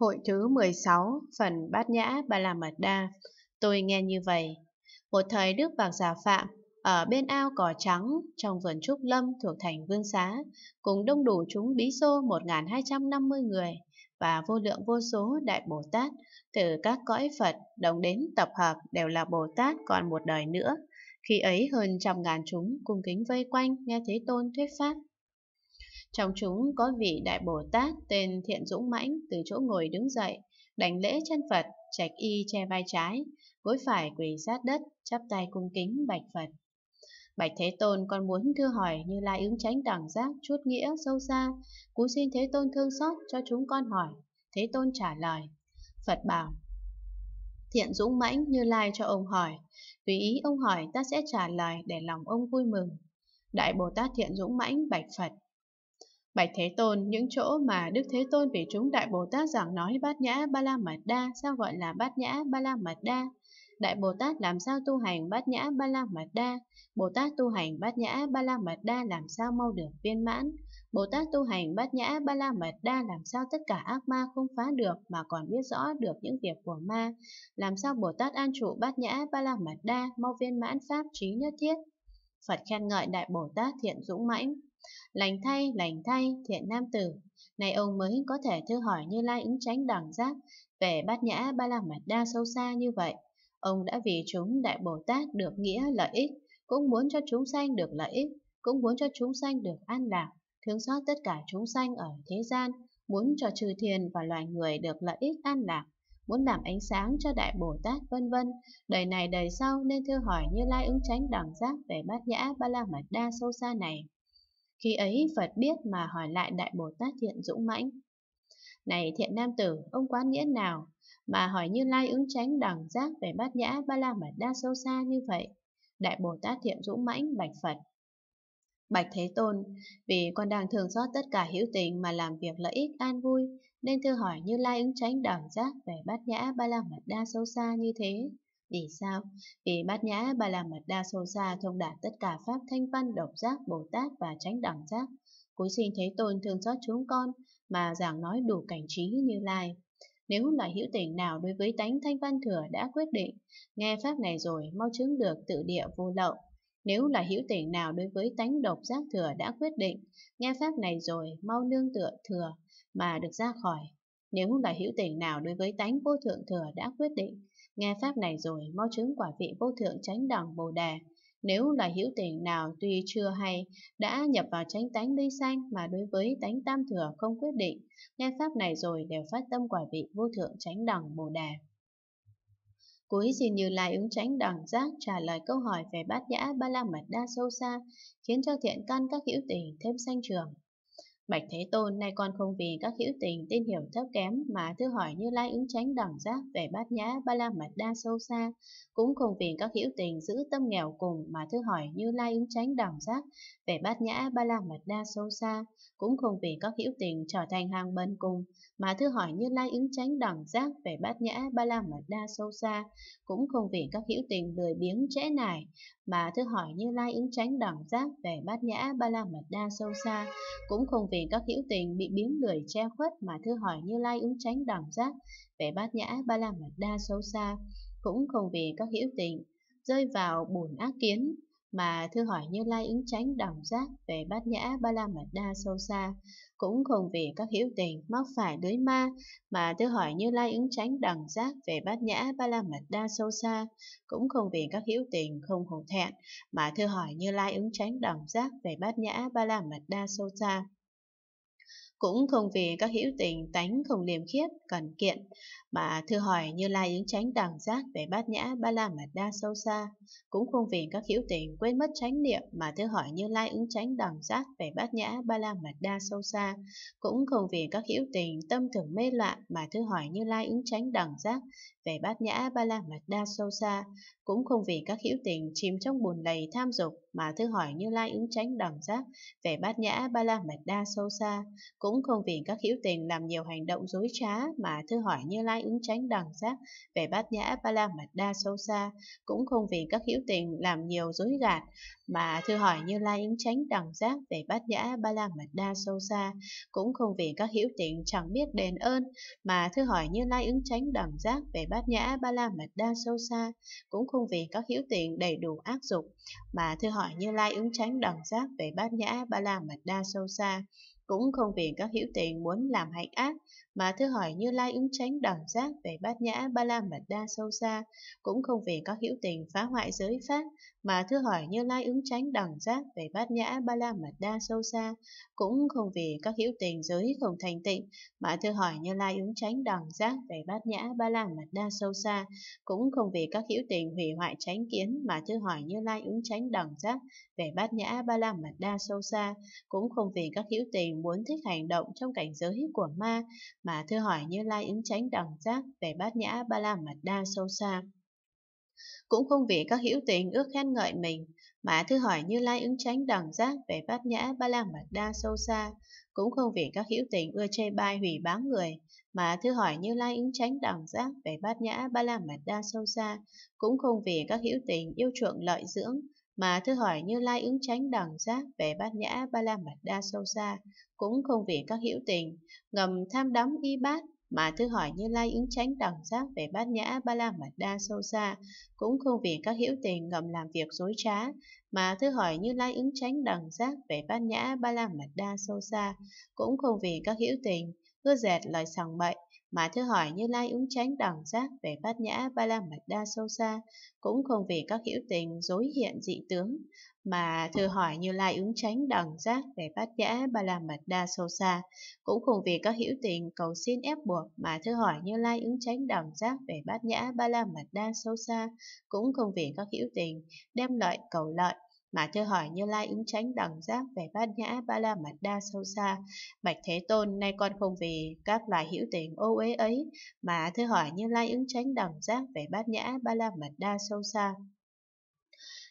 Hội thứ 16, phần Bát Nhã Ba La Mật Đa. Tôi nghe như vậy. Một thời Đức Bạc già Phạm, ở bên ao cỏ trắng, trong vườn trúc lâm thuộc thành Vương Xá, cùng đông đủ chúng bí xô 1.250 người và vô lượng vô số Đại Bồ Tát, từ các cõi Phật đồng đến tập hợp đều là Bồ Tát còn một đời nữa. Khi ấy hơn trăm ngàn chúng cung kính vây quanh nghe Thế Tôn thuyết pháp trong chúng có vị Đại Bồ Tát tên Thiện Dũng Mãnh từ chỗ ngồi đứng dậy, đảnh lễ chân Phật, trạch y che vai trái, gối phải quỳ sát đất, chắp tay cung kính bạch Phật. Bạch Thế Tôn còn muốn thưa hỏi như lai ứng tránh đẳng giác chút nghĩa sâu xa, cú xin Thế Tôn thương xót cho chúng con hỏi. Thế Tôn trả lời. Phật bảo, thiện dũng mãnh như lai cho ông hỏi, tùy ý ông hỏi ta sẽ trả lời để lòng ông vui mừng. Đại Bồ Tát thiện dũng mãnh bạch Phật, Bạch Thế Tôn, những chỗ mà Đức Thế Tôn vì chúng Đại Bồ Tát giảng nói bát nhã ba la mật đa, sao gọi là bát nhã ba la mật đa? Đại Bồ Tát làm sao tu hành bát nhã ba la mật đa? Bồ Tát tu hành bát nhã ba la mật đa làm sao mau được viên mãn? Bồ Tát tu hành bát nhã ba la mật đa làm sao tất cả ác ma không phá được mà còn biết rõ được những việc của ma? Làm sao Bồ Tát an trụ bát nhã ba la mật đa mau viên mãn pháp trí nhất thiết? Phật khen ngợi Đại Bồ Tát Thiện Dũng Mãnh. Lành thay, lành thay, thiện nam tử. Này ông mới có thể thư hỏi Như Lai ứng tránh đẳng giác về bát nhã ba la mật đa sâu xa như vậy. Ông đã vì chúng Đại Bồ Tát được nghĩa lợi ích, cũng muốn cho chúng sanh được lợi ích, cũng muốn cho chúng sanh được an lạc, thương xót tất cả chúng sanh ở thế gian, muốn cho trừ thiền và loài người được lợi ích an lạc muốn làm ánh sáng cho Đại Bồ Tát vân vân, đời này đời sau nên thưa hỏi Như Lai ứng chánh đẳng giác về bát nhã ba la mật đa sâu xa này. Khi ấy Phật biết mà hỏi lại Đại Bồ Tát thiện dũng mãnh. Này thiện nam tử, ông quán nghĩa nào mà hỏi Như Lai ứng chánh đẳng giác về bát nhã ba la mật đa sâu xa như vậy? Đại Bồ Tát thiện dũng mãnh bạch Phật. Bạch Thế Tôn, vì con đang thường xót tất cả hữu tình mà làm việc lợi ích an vui, nên thưa hỏi Như Lai ứng tránh đỏng giác về bát nhã ba la mật đa sâu xa như thế. Vì sao? Vì bát nhã ba la mật đa sâu xa thông đạt tất cả pháp thanh văn độc giác Bồ Tát và tránh đẳng giác. cuối sinh Thế Tôn thương xót chúng con mà giảng nói đủ cảnh trí Như Lai. Nếu loại hữu tình nào đối với tánh thanh văn thừa đã quyết định, nghe pháp này rồi mau chứng được tự địa vô lậu. Nếu là hữu tình nào đối với tánh độc giác thừa đã quyết định, nghe pháp này rồi mau nương tựa thừa mà được ra khỏi. Nếu là hữu tình nào đối với tánh vô thượng thừa đã quyết định, nghe pháp này rồi mau chứng quả vị vô thượng chánh đẳng bồ đề. Nếu là hữu tình nào tuy chưa hay, đã nhập vào chánh tánh ly xanh mà đối với tánh tam thừa không quyết định, nghe pháp này rồi đều phát tâm quả vị vô thượng chánh đẳng bồ đề. Cuối xin Như Lai ứng tránh đẳng giác trả lời câu hỏi về bát nhã ba la mật đa sâu xa, khiến cho thiện căn các hữu tình thêm sanh trường. Bạch Thế Tôn nay con không vì các hữu tình tin hiểu thấp kém mà thư hỏi như lai ứng tránh đẳng giác về bát nhã ba la mật đa sâu xa, cũng không vì các hữu tình giữ tâm nghèo cùng mà thư hỏi như lai ứng tránh đẳng giác về bát nhã ba la mật đa sâu xa, cũng không vì các hữu tình trở thành hàng bần cùng mà thư hỏi như lai ứng tránh đẳng giác về bát nhã ba la mật đa sâu xa, cũng không vì các hữu tình lười biếng trễ nải mà thư hỏi như lai ứng tránh đẳng giác về bát nhã ba la mật đa sâu xa, cũng không vì để các hữu tình bị biếng lười che khuất mà thư hỏi như lai ứng tránh đẳng giác, vẻ bát nhã ba la mật đa sâu xa, cũng không vì các hữu tình rơi vào bổn ác kiến, mà thư hỏi như lai ứng tránh đẳng giác về bát nhã ba la mật đa sâu xa cũng không vì các hữu tình mắc phải lưới ma mà thư hỏi như lai ứng tránh đẳng giác về bát nhã ba la mật đa sâu xa cũng không vì các hữu tình không hổ thẹn mà thư hỏi như lai ứng tránh đẳng giác về bát nhã ba la mật đa sâu xa cũng không vì các hữu tình tánh không liềm khiết, cần kiện, mà thư hỏi như lai ứng tránh đẳng giác về bát nhã ba la mật đa sâu xa, cũng không vì các hữu tình quên mất tránh niệm mà thư hỏi như lai ứng tránh đẳng giác về bát nhã ba la mật đa sâu xa, cũng không vì các hữu tình tâm thường mê loạn mà thư hỏi như lai ứng tránh đẳng giác về bát nhã ba la mật đa sâu xa, cũng không vì các hữu tình chìm trong buồn lầy tham dục mà thư hỏi như lai ứng tránh đẳng giác về bát nhã ba la mật đa sâu xa, cũng cũng không vì các hữu tình làm nhiều hành động dối trá mà thư hỏi Như Lai ứng tránh đẳng giác về bát nhã ba la mật đa sâu xa, cũng không vì các hữu tình làm nhiều dối gạt mà thư hỏi Như Lai ứng tránh đẳng giác về bát nhã ba la mật đa sâu xa, cũng không vì các hữu tình chẳng biết đền ơn mà thư hỏi Như Lai ứng tránh đẳng giác về bát nhã ba la mật đa sâu xa, cũng không vì các hữu tình đầy đủ ác dục mà thư hỏi Như Lai ứng tránh đẳng giác về bát nhã ba la mật đa sâu xa cũng không vì các hữu tình muốn làm hại ác mà thưa hỏi Như Lai ứng tránh đẳng giác về bát nhã ba la mật đa sâu xa, cũng không vì các hữu tình phá hoại giới pháp, mà thưa hỏi Như Lai ứng tránh đẳng giác về bát nhã ba la mật đa sâu xa, cũng không vì các hữu tình giới không thành tịnh, mà thưa hỏi Như Lai ứng tránh đẳng giác về bát nhã ba la mật đa sâu xa, cũng không vì các hữu tình hủy hoại chánh kiến, mà thưa hỏi Như Lai ứng tránh đẳng giác về bát nhã ba la mật đa sâu xa, cũng không vì các hữu tình muốn thích hành động trong cảnh giới của ma, mà mà thưa hỏi như lai ứng tránh đẳng giác về bát nhã ba la mật đa sâu xa cũng không vì các hữu tình ước khen ngợi mình mà thư hỏi như lai ứng tránh đẳng giác về bát nhã ba la mật đa sâu xa cũng không vì các hữu tình ưa chê bai hủy báng người mà thư hỏi như lai ứng tránh đẳng giác về bát nhã ba la mật đa sâu xa cũng không vì các hữu tình yêu chuộng lợi dưỡng mà thư hỏi như lai ứng tránh đẳng giác về bát nhã ba la mật đa sâu xa cũng không vì các hữu tình ngầm tham đắm y bát mà thư hỏi như lai ứng tránh đẳng giác về bát nhã ba la mật đa sâu xa cũng không vì các hữu tình ngầm làm việc dối trá mà thư hỏi như lai ứng tránh đẳng giác về bát nhã ba la mật đa sâu xa cũng không vì các hữu tình ưa dẹt lời sằng bậy mà thưa hỏi như Lai ứng tránh đẳng giác về bát nhã ba la mật đa sâu xa, cũng không vì các hữu tình dối hiện dị tướng, mà thưa hỏi như Lai ứng tránh đẳng giác về bát nhã ba la mật đa sâu xa, cũng không vì các hữu tình cầu xin ép buộc, mà thưa hỏi như Lai ứng tránh đẳng giác về bát nhã ba la mật đa sâu xa, cũng không vì các hữu tình đem lợi cầu lợi mà thưa hỏi Như Lai ứng tránh đẳng giác về bát nhã ba la mật đa sâu xa. Bạch Thế Tôn, nay con không vì các loài hữu tình ô uế ấy, ấy, mà thưa hỏi Như Lai ứng tránh đẳng giác về bát nhã ba la mật đa sâu xa.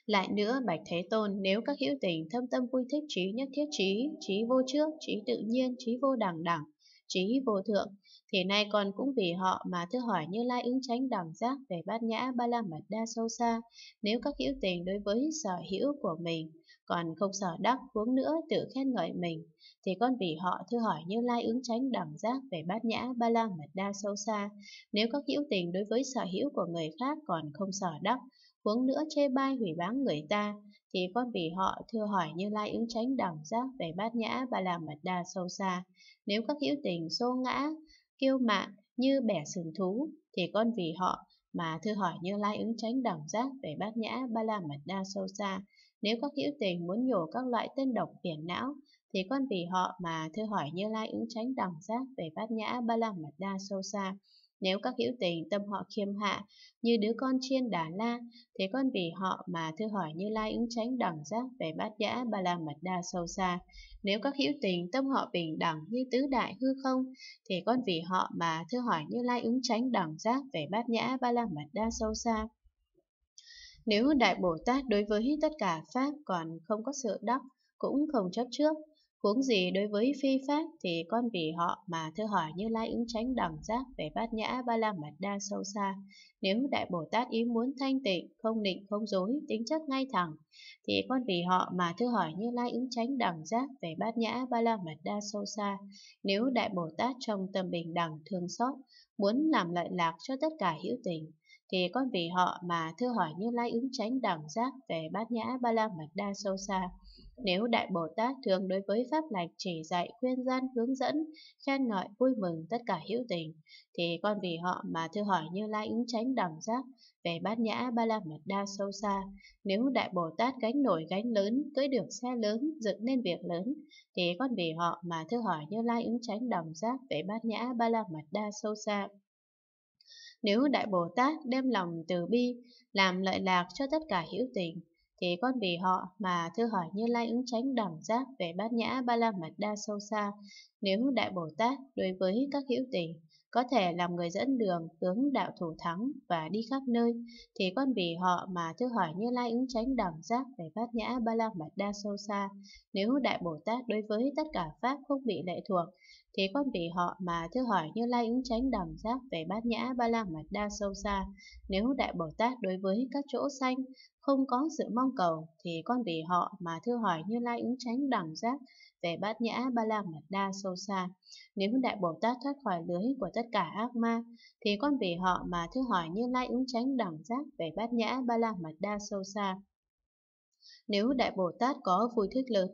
Lại nữa, Bạch Thế Tôn, nếu các hữu tình thâm tâm vui thích trí nhất thiết trí, trí vô trước, trí tự nhiên, trí vô đẳng đẳng, trí vô thượng, thì nay con cũng vì họ mà thưa hỏi Như Lai ứng tránh đẳng giác về bát nhã ba la mật đa sâu xa, nếu các hữu tình đối với sở hữu của mình, còn không sở đắc huống nữa tự khen ngợi mình, thì con vì họ thưa hỏi Như Lai ứng tránh đẳng giác về bát nhã ba la mật đa sâu xa, nếu các hữu tình đối với sở hữu của người khác còn không sở đắc, huống nữa chê bai hủy báng người ta, thì con vì họ thưa hỏi như lai ứng tránh đẳng giác về bát nhã ba la mật đa sâu xa nếu các hữu tình xô ngã kiêu mạn như bẻ sừng thú, thì con vì họ mà thưa hỏi Như Lai ứng tránh đẳng giác về bát nhã ba la mật đa sâu xa. Nếu các hữu tình muốn nhổ các loại tên độc phiền não, thì con vì họ mà thưa hỏi Như Lai ứng tránh đẳng giác về bát nhã ba la mật đa sâu xa. Nếu các hữu tình tâm họ khiêm hạ, như đứa con chiên Đà La, thế con vì họ mà thư hỏi Như Lai ứng tránh đẳng giác về bát nhã ba la mật đa sâu xa. Nếu các hữu tình tâm họ bình đẳng như tứ đại hư không, thì con vì họ mà thư hỏi Như Lai ứng tránh đẳng giác về bát nhã ba la mật đa sâu xa. Nếu Đại Bồ Tát đối với tất cả Pháp còn không có sự đắc, cũng không chấp trước, Huống gì đối với phi pháp thì con vì họ mà thưa hỏi như lai ứng tránh đẳng giác về bát nhã ba la mật đa sâu xa. Nếu Đại Bồ Tát ý muốn thanh tịnh, không định, không dối, tính chất ngay thẳng, thì con vì họ mà thưa hỏi như lai ứng tránh đẳng giác về bát nhã ba la mật đa sâu xa. Nếu Đại Bồ Tát trong tâm bình đẳng thương xót, muốn làm lợi lạc cho tất cả hữu tình, thì con vì họ mà thưa hỏi như lai ứng tránh đẳng giác về bát nhã ba la mật đa sâu xa nếu Đại Bồ Tát thường đối với Pháp lành chỉ dạy, khuyên gian, hướng dẫn, khen ngợi, vui mừng tất cả hữu tình, thì con vì họ mà thưa hỏi Như Lai ứng tránh đẳng giác về bát nhã ba la mật đa sâu xa. Nếu Đại Bồ Tát gánh nổi gánh lớn, cưỡi được xe lớn, dựng nên việc lớn, thì con vì họ mà thưa hỏi Như Lai ứng tránh đẳng giác về bát nhã ba la mật đa sâu xa. Nếu Đại Bồ Tát đem lòng từ bi, làm lợi lạc cho tất cả hữu tình, Thế con về họ mà thưa hỏi Như Lai ứng tránh đảm giác về bát nhã ba la mật đa sâu xa, nếu Đại Bồ Tát đối với các hữu tình có thể làm người dẫn đường tướng đạo thủ thắng và đi khắp nơi, thì con vì họ mà thưa hỏi Như Lai ứng tránh đẳng giác về bát nhã ba la mật đa sâu xa. Nếu Đại Bồ Tát đối với tất cả Pháp không bị lệ thuộc, thì con vì họ mà thưa hỏi Như Lai ứng tránh đẳng giác về bát nhã ba la mật đa sâu xa. Nếu Đại Bồ Tát đối với các chỗ xanh không có sự mong cầu, thì con vì họ mà thưa hỏi Như Lai ứng tránh đẳng giác về bát nhã, ba la mật đa sâu xa. Nếu Đại Bồ Tát thoát khỏi lưới của tất cả ác ma, thì con vì họ mà thưa hỏi như lai ứng tránh đẳng giác về bát nhã, ba la mật đa sâu xa. Nếu Đại Bồ Tát có vui thích lớn,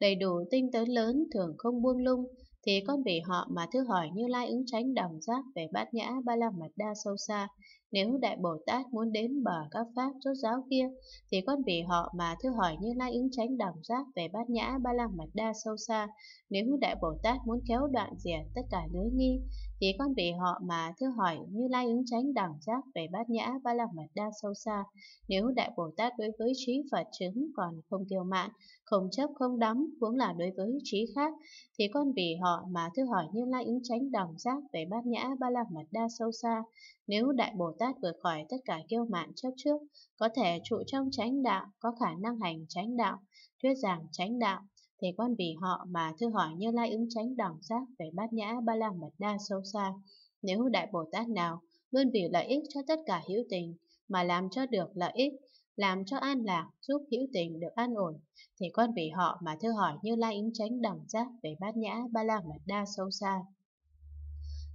đầy đủ tinh tấn lớn thường không buông lung, thì con về họ mà thưa hỏi Như Lai ứng tránh đồng giác về bát nhã ba la mật đa sâu xa. Nếu Đại Bồ Tát muốn đến bờ các pháp chốt giáo kia, thì con vì họ mà thưa hỏi Như Lai ứng tránh đồng giác về bát nhã ba la mật đa sâu xa. Nếu Đại Bồ Tát muốn kéo đoạn diệt tất cả lưới nghi, thì con về họ mà thưa hỏi như lai ứng tránh đẳng giác về bát nhã ba la mật đa sâu xa. Nếu Đại Bồ Tát đối với trí Phật chứng còn không kiêu mạn, không chấp không đắm, cũng là đối với trí khác, thì con vì họ mà thưa hỏi như lai ứng tránh đẳng giác về bát nhã ba la mật đa sâu xa. Nếu Đại Bồ Tát vượt khỏi tất cả kiêu mạn chấp trước, có thể trụ trong chánh đạo, có khả năng hành chánh đạo, thuyết giảng chánh đạo, thì quan vì họ mà thư hỏi Như Lai ứng tránh đẳng giác về bát nhã ba la mật đa sâu xa. Nếu Đại Bồ Tát nào luôn vì lợi ích cho tất cả hữu tình mà làm cho được lợi ích, làm cho an lạc, giúp hữu tình được an ổn, thì quan vì họ mà thư hỏi Như Lai ứng tránh đẳng giác về bát nhã ba la mật đa sâu xa.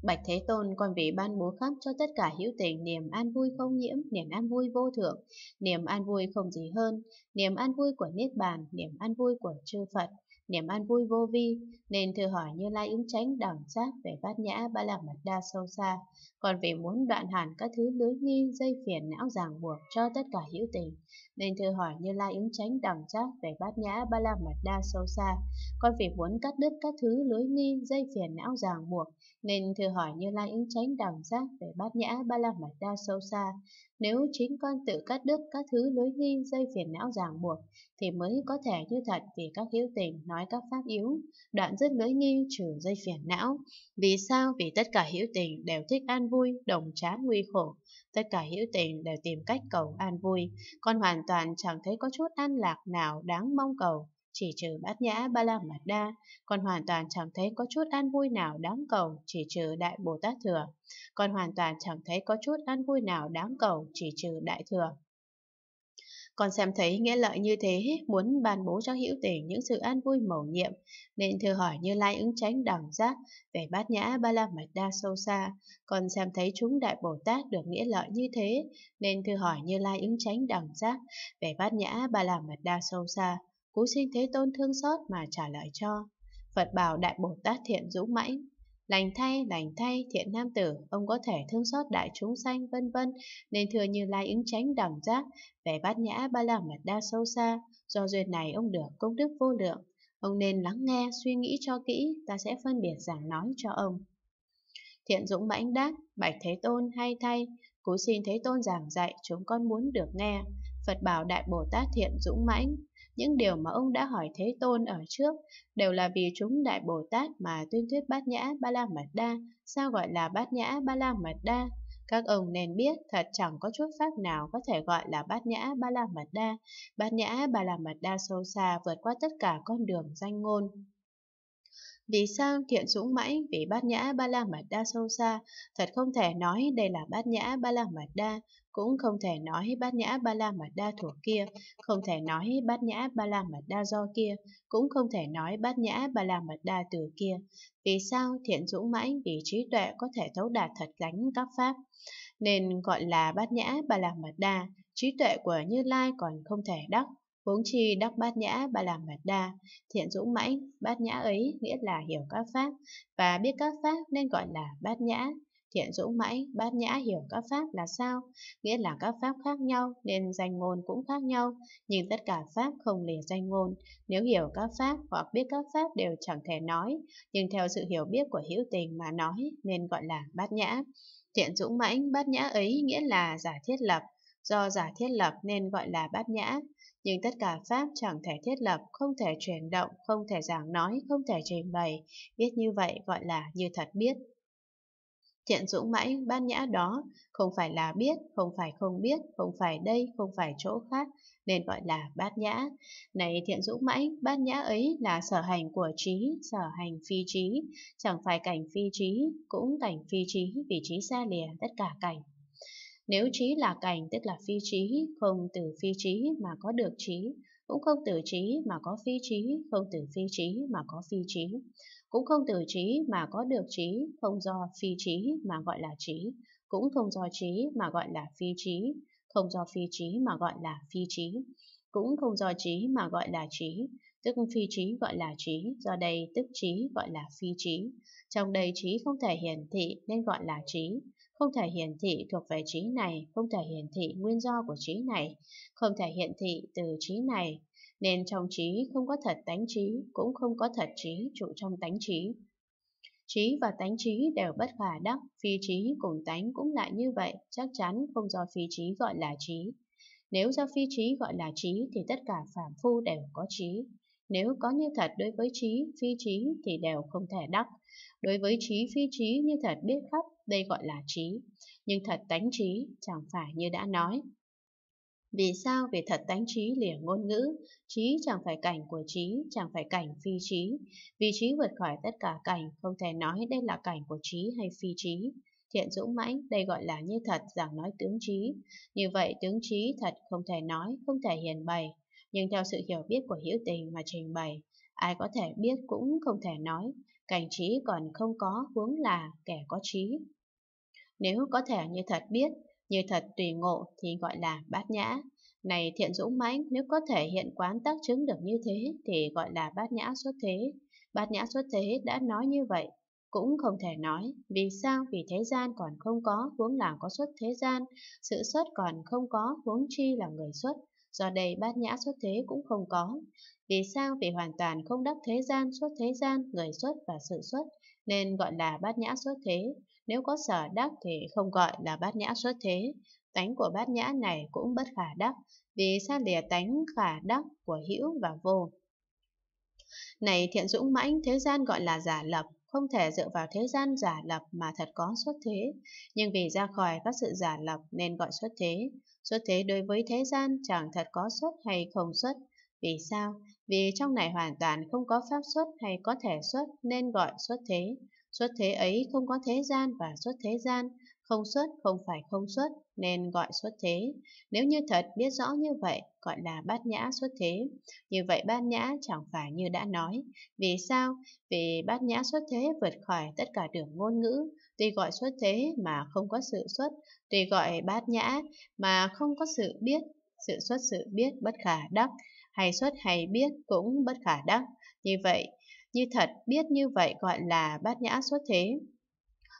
Bạch Thế Tôn còn vì ban bố khắp cho tất cả hữu tình niềm an vui không nhiễm, niềm an vui vô thượng, niềm an vui không gì hơn, niềm an vui của Niết Bàn, niềm an vui của chư Phật, niềm an vui vô vi, nên thưa hỏi Như Lai ứng tránh đẳng giác về bát nhã ba la mật đa sâu xa, còn vì muốn đoạn hẳn các thứ lưới nghi dây phiền não ràng buộc cho tất cả hữu tình, nên thưa hỏi Như Lai ứng tránh đẳng giác về bát nhã ba la mật đa sâu xa, còn vì muốn cắt đứt các thứ lưới nghi dây phiền não ràng buộc nên thử hỏi Như Lai ứng tránh đàm giác về bát nhã ba la mật đa sâu xa. Nếu chính con tự cắt đứt các thứ lưới nghi dây phiền não ràng buộc, thì mới có thể như thật vì các hữu tình nói các pháp yếu, đoạn dứt lưới nghi trừ dây phiền não. Vì sao? Vì tất cả hữu tình đều thích an vui, đồng chán nguy khổ. Tất cả hữu tình đều tìm cách cầu an vui. Con hoàn toàn chẳng thấy có chút an lạc nào đáng mong cầu chỉ trừ bát nhã ba la mật đa, còn hoàn toàn chẳng thấy có chút an vui nào đáng cầu chỉ trừ đại Bồ Tát Thừa, còn hoàn toàn chẳng thấy có chút an vui nào đáng cầu chỉ trừ đại Thừa. Còn xem thấy nghĩa lợi như thế, muốn ban bố cho hữu tình những sự an vui mầu nhiệm, nên thưa hỏi như lai ứng tránh đẳng giác về bát nhã ba la mật đa sâu xa. Còn xem thấy chúng đại Bồ Tát được nghĩa lợi như thế, nên thưa hỏi như lai ứng tránh đẳng giác về bát nhã ba la mật đa sâu xa. Cú xin Thế Tôn thương xót mà trả lời cho. Phật bảo Đại Bồ Tát thiện dũng mãnh, lành thay, lành thay, thiện nam tử, ông có thể thương xót đại chúng sanh, vân vân, nên thừa như lai ứng tránh đẳng giác, vẻ bát nhã ba la mật đa sâu xa, do duyên này ông được công đức vô lượng. Ông nên lắng nghe, suy nghĩ cho kỹ, ta sẽ phân biệt giảng nói cho ông. Thiện dũng mãnh đáp, bạch Thế Tôn hay thay, cú xin Thế Tôn giảng dạy, chúng con muốn được nghe. Phật bảo Đại Bồ Tát thiện dũng mãnh, những điều mà ông đã hỏi Thế Tôn ở trước đều là vì chúng Đại Bồ Tát mà tuyên thuyết Bát Nhã Ba La Mật Đa, sao gọi là Bát Nhã Ba La Mật Đa? Các ông nên biết thật chẳng có chút pháp nào có thể gọi là bát nhã ba la mật đa. Bát nhã ba la mật đa sâu xa vượt qua tất cả con đường danh ngôn. Vì sao thiện dũng mãi vì bát nhã ba la mật đa sâu xa? Thật không thể nói đây là bát nhã ba la mật đa, cũng không thể nói bát nhã ba la mật đa thuộc kia, không thể nói bát nhã ba la mật đa do kia, cũng không thể nói bát nhã ba la mật đa từ kia. Vì sao thiện dũng mãi vì trí tuệ có thể thấu đạt thật gánh các pháp? Nên gọi là bát nhã ba la mật đa, trí tuệ của Như Lai còn không thể đắc, Huống chi đắc bát nhã ba la mật đa, thiện dũng mãnh, bát nhã ấy nghĩa là hiểu các pháp, và biết các pháp nên gọi là bát nhã. Thiện dũng mãnh, bát nhã hiểu các pháp là sao? Nghĩa là các pháp khác nhau nên danh ngôn cũng khác nhau, nhưng tất cả pháp không lìa danh ngôn. Nếu hiểu các pháp hoặc biết các pháp đều chẳng thể nói, nhưng theo sự hiểu biết của hữu tình mà nói nên gọi là bát nhã. Thiện dũng mãnh, bát nhã ấy nghĩa là giả thiết lập, do giả thiết lập nên gọi là bát nhã. Nhưng tất cả Pháp chẳng thể thiết lập, không thể chuyển động, không thể giảng nói, không thể trình bày. Biết như vậy gọi là như thật biết. Thiện dũng mãnh bát nhã đó không phải là biết, không phải không biết, không phải đây, không phải chỗ khác, nên gọi là bát nhã. Này thiện dũng mãnh, bát nhã ấy là sở hành của trí, sở hành phi trí, chẳng phải cảnh phi trí, cũng cảnh phi trí vì trí xa lìa tất cả cảnh. Nếu trí là cảnh tức là phi trí, không từ phi trí mà có được trí, cũng không từ trí mà có phi trí, không từ phi trí mà có phi trí cũng không từ trí mà có được trí, không do phi trí mà gọi là trí, cũng không do trí mà gọi là phi trí, không do phi trí mà gọi là phi trí, cũng không do trí mà gọi là trí, tức phi trí gọi là trí, do đây tức trí gọi là phi trí. Trong đây trí không thể hiển thị nên gọi là trí, không thể hiển thị thuộc về trí này, không thể hiển thị nguyên do của trí này, không thể hiển thị từ trí này, nên trong trí không có thật tánh trí, cũng không có thật trí trụ trong tánh trí. Trí và tánh trí đều bất khả đắc, phi trí cùng tánh cũng lại như vậy, chắc chắn không do phi trí gọi là trí. Nếu do phi trí gọi là trí thì tất cả phàm phu đều có trí. Nếu có như thật đối với trí, phi trí thì đều không thể đắc. Đối với trí phi trí như thật biết khắp, đây gọi là trí. Nhưng thật tánh trí chẳng phải như đã nói, vì sao về thật tánh trí lìa ngôn ngữ, trí chẳng phải cảnh của trí, chẳng phải cảnh phi trí. Vì trí vượt khỏi tất cả cảnh, không thể nói đây là cảnh của trí hay phi trí. Thiện dũng mãnh, đây gọi là như thật rằng nói tướng trí. Như vậy tướng trí thật không thể nói, không thể hiền bày. Nhưng theo sự hiểu biết của hữu tình mà trình bày, ai có thể biết cũng không thể nói. Cảnh trí còn không có huống là kẻ có trí. Nếu có thể như thật biết, như thật tùy ngộ thì gọi là bát nhã. Này thiện dũng mãnh, nếu có thể hiện quán tác chứng được như thế thì gọi là bát nhã xuất thế. Bát nhã xuất thế đã nói như vậy, cũng không thể nói. Vì sao? Vì thế gian còn không có, huống là có xuất thế gian. Sự xuất còn không có, huống chi là người xuất. Do đây bát nhã xuất thế cũng không có. Vì sao? Vì hoàn toàn không đắc thế gian, xuất thế gian, người xuất và sự xuất, nên gọi là bát nhã xuất thế. Nếu có sở đắc thì không gọi là bát nhã xuất thế. Tánh của bát nhã này cũng bất khả đắc, vì xa lìa tánh khả đắc của hữu và vô. Này thiện dũng mãnh, thế gian gọi là giả lập, không thể dựa vào thế gian giả lập mà thật có xuất thế, nhưng vì ra khỏi các sự giả lập nên gọi xuất thế. Xuất thế đối với thế gian chẳng thật có xuất hay không xuất. Vì sao? Vì trong này hoàn toàn không có pháp xuất hay có thể xuất nên gọi xuất thế. Xuất thế ấy không có thế gian và xuất thế gian, không xuất không phải không xuất, nên gọi xuất thế. Nếu như thật biết rõ như vậy, gọi là bát nhã xuất thế. Như vậy bát nhã chẳng phải như đã nói. Vì sao? Vì bát nhã xuất thế vượt khỏi tất cả đường ngôn ngữ, tuy gọi xuất thế mà không có sự xuất, tuy gọi bát nhã mà không có sự biết, sự xuất sự biết bất khả đắc, hay xuất hay biết cũng bất khả đắc. Như vậy, như thật biết như vậy gọi là bát nhã xuất thế.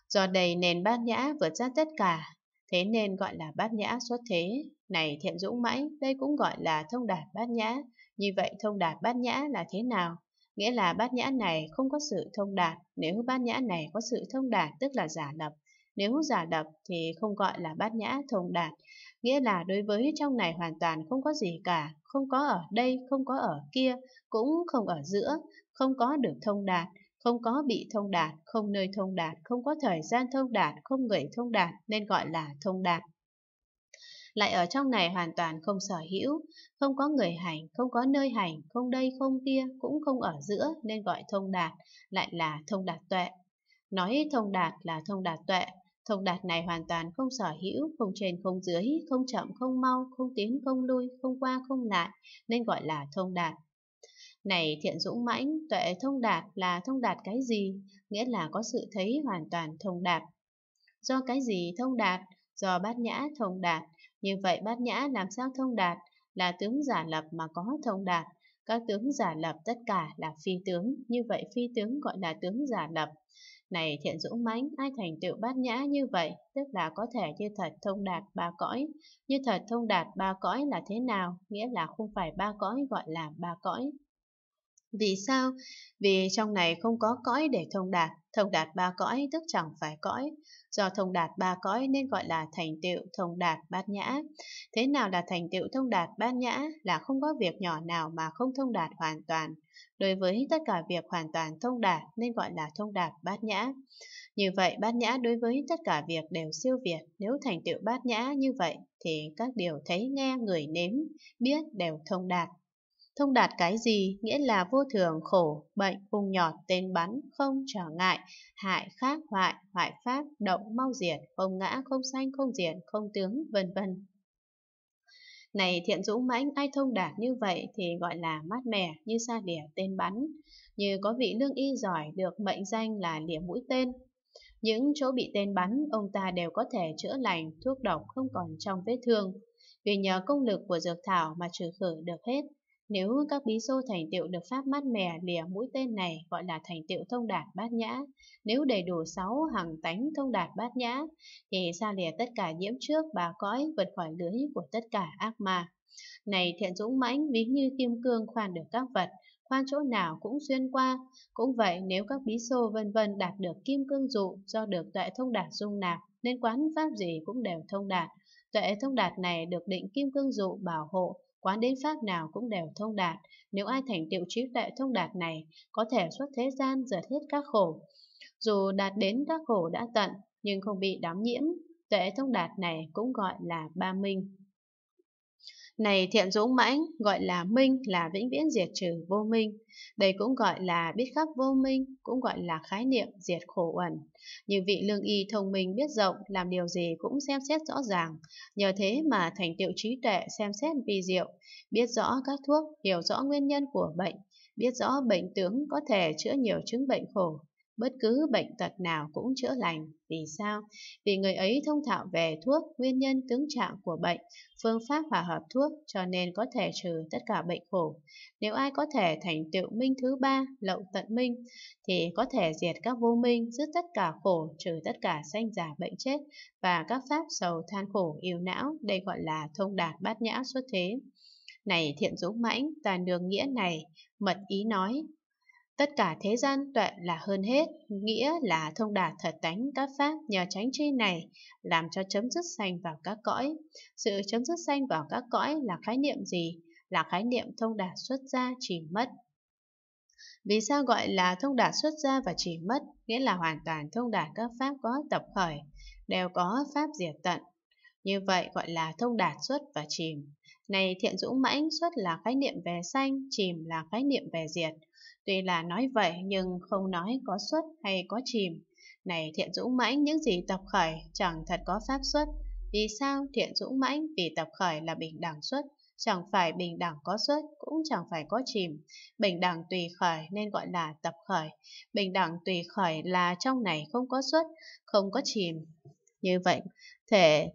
Do đầy nền bát nhã vượt ra tất cả, thế nên gọi là bát nhã xuất thế. Này thiện dũng mãi đây cũng gọi là thông đạt bát nhã. Như vậy thông đạt bát nhã là thế nào? Nghĩa là bát nhã này không có sự thông đạt, nếu bát nhã này có sự thông đạt tức là giả lập. Nếu giả lập thì không gọi là bát nhã thông đạt, nghĩa là đối với trong này hoàn toàn không có gì cả, không có ở đây, không có ở kia, cũng không ở giữa, không có được thông đạt, không có bị thông đạt, không nơi thông đạt, không có thời gian thông đạt, không người thông đạt nên gọi là thông đạt. Lại ở trong này hoàn toàn không sở hữu, không có người hành, không có nơi hành, không đây không kia, cũng không ở giữa nên gọi thông đạt, lại là thông đạt tuệ. Nói thông đạt là thông đạt tuệ, thông đạt này hoàn toàn không sở hữu, không trên không dưới, không chậm không mau, không tiến không lui, không qua không lại nên gọi là thông đạt. Này thiện dũng mãnh, tuệ thông đạt là thông đạt cái gì? Nghĩa là có sự thấy hoàn toàn thông đạt. Do cái gì thông đạt? Do bát nhã thông đạt. Như vậy bát nhã làm sao thông đạt? Là tướng giả lập mà có thông đạt. Các tướng giả lập tất cả là phi tướng, như vậy phi tướng gọi là tướng giả lập. Này thiện dũng mãnh, ai thành tựu bát nhã như vậy, tức là có thể như thật thông đạt ba cõi. Như thật thông đạt ba cõi là thế nào? Nghĩa là không phải ba cõi gọi là ba cõi. Vì sao? Vì trong này không có cõi để thông đạt, thông đạt ba cõi tức chẳng phải cõi. Do thông đạt ba cõi nên gọi là thành tựu thông đạt bát nhã. Thế nào là thành tựu thông đạt bát nhã? Là không có việc nhỏ nào mà không thông đạt hoàn toàn. Đối với tất cả việc hoàn toàn thông đạt nên gọi là thông đạt bát nhã. Như vậy bát nhã đối với tất cả việc đều siêu việt, nếu thành tựu bát nhã như vậy thì các điều thấy nghe người nếm, biết đều thông đạt. Thông đạt cái gì nghĩa là vô thường khổ, bệnh, ung nhọt, tên bắn, không trở ngại, hại khác hoại, hoại pháp, động mau diệt, không ngã, không sanh, không diệt, không tướng, vân vân. Này thiện dũng mãnh ai thông đạt như vậy thì gọi là mát mẻ như sa lìa tên bắn, như có vị lương y giỏi được mệnh danh là lìa mũi tên. Những chỗ bị tên bắn, ông ta đều có thể chữa lành, thuốc độc không còn trong vết thương, vì nhờ công lực của dược thảo mà trừ khử được hết nếu các bí xô thành tựu được pháp mát mẻ lìa mũi tên này gọi là thành tựu thông đạt bát nhã, nếu đầy đủ sáu hằng tánh thông đạt bát nhã, thì xa lìa tất cả nhiễm trước bà cõi vượt khỏi lưới của tất cả ác ma. Này thiện dũng mãnh ví như kim cương khoan được các vật, khoan chỗ nào cũng xuyên qua. Cũng vậy nếu các bí xô vân vân đạt được kim cương dụ do được tuệ thông đạt dung nạp, nên quán pháp gì cũng đều thông đạt. Tuệ thông đạt này được định kim cương dụ bảo hộ, quán đến pháp nào cũng đều thông đạt, nếu ai thành tựu trí tuệ thông đạt này, có thể xuất thế gian dượt hết các khổ. Dù đạt đến các khổ đã tận, nhưng không bị đám nhiễm, tuệ thông đạt này cũng gọi là ba minh. Này thiện dũng mãnh gọi là minh là vĩnh viễn diệt trừ vô minh. Đây cũng gọi là biết khắc vô minh, cũng gọi là khái niệm diệt khổ ẩn. Như vị lương y thông minh biết rộng, làm điều gì cũng xem xét rõ ràng. Nhờ thế mà thành tựu trí tuệ xem xét vi diệu, biết rõ các thuốc, hiểu rõ nguyên nhân của bệnh, biết rõ bệnh tướng có thể chữa nhiều chứng bệnh khổ, Bất cứ bệnh tật nào cũng chữa lành. Vì sao? Vì người ấy thông thạo về thuốc, nguyên nhân tướng trạng của bệnh, phương pháp hòa hợp thuốc cho nên có thể trừ tất cả bệnh khổ. Nếu ai có thể thành tựu minh thứ ba, lậu tận minh, thì có thể diệt các vô minh, dứt tất cả khổ, trừ tất cả sanh giả bệnh chết và các pháp sầu than khổ, yếu não, đây gọi là thông đạt bát nhã xuất thế. Này thiện dũng mãnh, ta đường nghĩa này, mật ý nói, Tất cả thế gian tuệ là hơn hết, nghĩa là thông đạt thật tánh các pháp nhờ tránh tri này, làm cho chấm dứt sanh vào các cõi. Sự chấm dứt sanh vào các cõi là khái niệm gì? Là khái niệm thông đạt xuất ra chỉ mất. Vì sao gọi là thông đạt xuất ra và chỉ mất, nghĩa là hoàn toàn thông đạt các pháp có tập khởi, đều có pháp diệt tận. Như vậy gọi là thông đạt xuất và chìm. Này thiện dũng mãnh xuất là khái niệm về sanh, chìm là khái niệm về diệt Tuy là nói vậy nhưng không nói có xuất hay có chìm. Này thiện dũng mãnh những gì tập khởi chẳng thật có pháp xuất. Vì sao thiện dũng mãnh vì tập khởi là bình đẳng xuất, chẳng phải bình đẳng có xuất cũng chẳng phải có chìm. Bình đẳng tùy khởi nên gọi là tập khởi. Bình đẳng tùy khởi là trong này không có xuất, không có chìm. Như vậy, thể